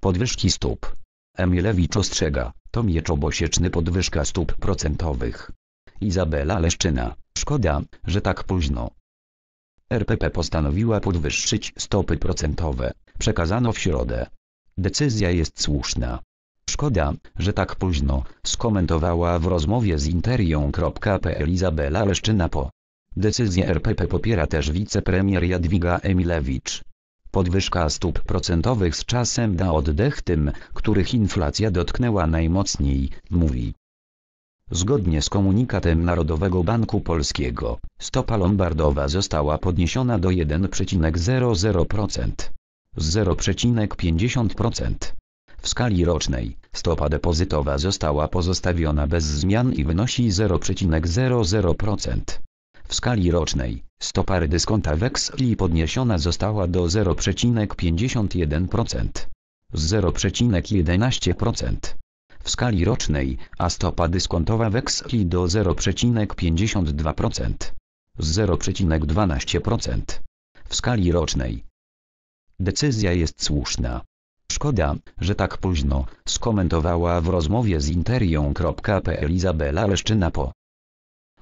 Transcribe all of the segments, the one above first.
Podwyżki stóp. Emilewicz ostrzega, to mieczobosieczny podwyżka stóp procentowych. Izabela Leszczyna, szkoda, że tak późno. RPP postanowiła podwyższyć stopy procentowe, przekazano w środę. Decyzja jest słuszna. Szkoda, że tak późno, skomentowała w rozmowie z interią.pl Izabela Leszczyna po. Decyzję RPP popiera też wicepremier Jadwiga Emilewicz. Podwyżka stóp procentowych z czasem da oddech tym, których inflacja dotknęła najmocniej, mówi. Zgodnie z komunikatem Narodowego Banku Polskiego, stopa lombardowa została podniesiona do 1,00% z 0,50%. W skali rocznej, stopa depozytowa została pozostawiona bez zmian i wynosi 0,00%. W skali rocznej, Stopa dyskonta weksli podniesiona została do 0,51% z 0,11% w skali rocznej, a stopa dyskontowa weksli do 0,52% z 0,12% w skali rocznej. Decyzja jest słuszna. Szkoda, że tak późno, skomentowała w rozmowie z Interią.pl Izabela Leszczyna po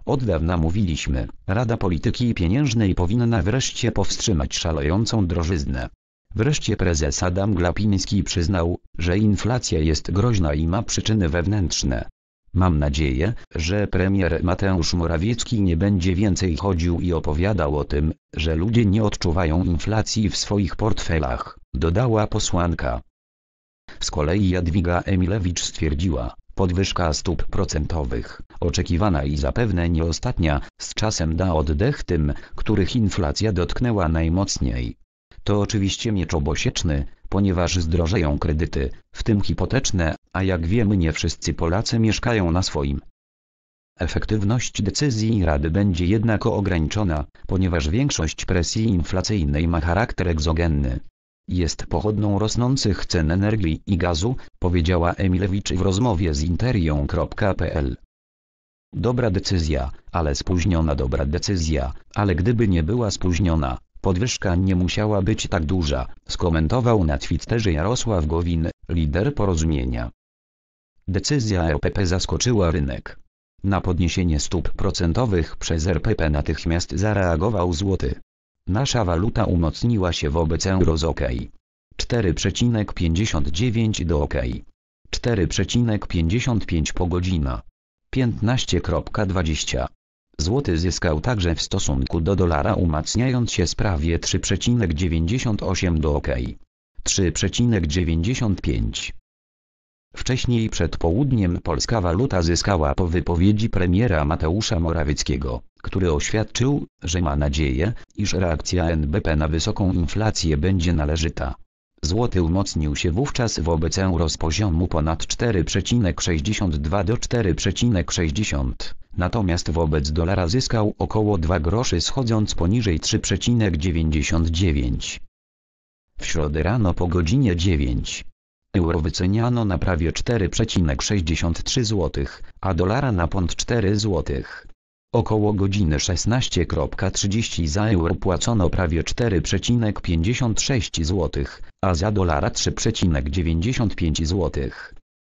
od dawna mówiliśmy, Rada Polityki Pieniężnej powinna wreszcie powstrzymać szalejącą drożyznę. Wreszcie prezes Adam Glapiński przyznał, że inflacja jest groźna i ma przyczyny wewnętrzne. Mam nadzieję, że premier Mateusz Morawiecki nie będzie więcej chodził i opowiadał o tym, że ludzie nie odczuwają inflacji w swoich portfelach, dodała posłanka. Z kolei Jadwiga Emilewicz stwierdziła, Podwyżka stóp procentowych, oczekiwana i zapewne nie ostatnia, z czasem da oddech tym, których inflacja dotknęła najmocniej. To oczywiście miecz obosieczny, ponieważ zdrożeją kredyty, w tym hipoteczne, a jak wiemy nie wszyscy Polacy mieszkają na swoim. Efektywność decyzji Rady będzie jednak ograniczona, ponieważ większość presji inflacyjnej ma charakter egzogenny jest pochodną rosnących cen energii i gazu, powiedziała Emilewicz w rozmowie z interią.pl. Dobra decyzja, ale spóźniona dobra decyzja, ale gdyby nie była spóźniona, podwyżka nie musiała być tak duża, skomentował na Twitterze Jarosław Gowin, lider porozumienia. Decyzja RPP e zaskoczyła rynek. Na podniesienie stóp procentowych przez RPP natychmiast zareagował złoty. Nasza waluta umocniła się wobec euro z OK. 4,59 do OK. 4,55 po godzina. 15.20. Złoty zyskał także w stosunku do dolara umacniając się z prawie 3,98 do OK. 3,95. Wcześniej przed południem polska waluta zyskała po wypowiedzi premiera Mateusza Morawieckiego który oświadczył, że ma nadzieję, iż reakcja NBP na wysoką inflację będzie należyta. Złoty umocnił się wówczas wobec euro z poziomu ponad 4,62 do 4,60, natomiast wobec dolara zyskał około 2 groszy schodząc poniżej 3,99. W środę rano po godzinie 9. Euro wyceniano na prawie 4,63 zł, a dolara na pont 4 zł. Około godziny 16.30 za euro płacono prawie 4,56 zł, a za dolara 3,95 zł.